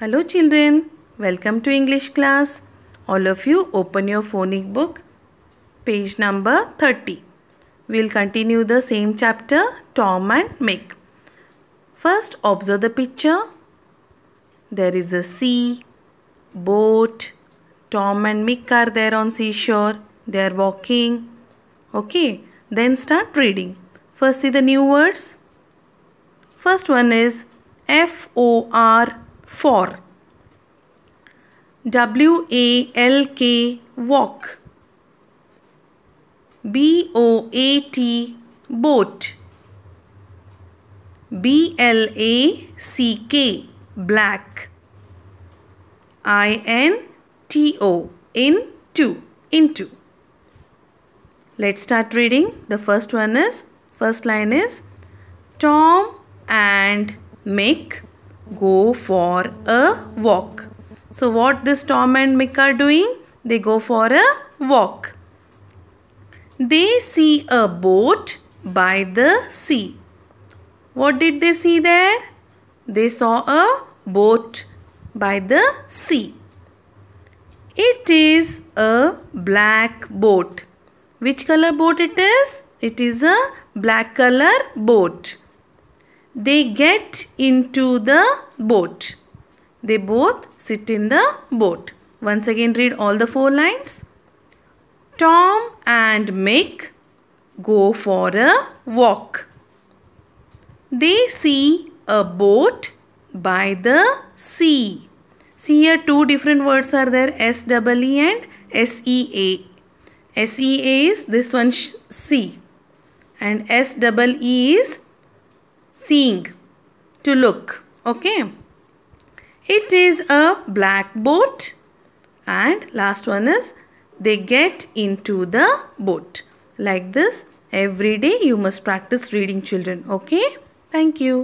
Hello children, welcome to English class. All of you open your phonic book, page number 30. We'll continue the same chapter, Tom and Mick. First observe the picture. There is a sea, boat. Tom and Mick are there on seashore. They are walking. Okay, then start reading. First see the new words. First one is F-O-R for. W A L K walk. B O A T boat. B L A C K black. I N T O into into. Let's start reading. The first one is first line is Tom and Mick go for a walk. So what this Tom and Mick are doing? They go for a walk. They see a boat by the sea. What did they see there? They saw a boat by the sea. It is a black boat. Which color boat it is? It is a black color boat they get into the boat. They both sit in the boat. Once again read all the four lines. Tom and Mick go for a walk. They see a boat by the sea. See here two different words are there S-double-E and S-E-A. S-E-A is this one C and S-double-E is seeing to look okay it is a black boat and last one is they get into the boat like this every day you must practice reading children okay thank you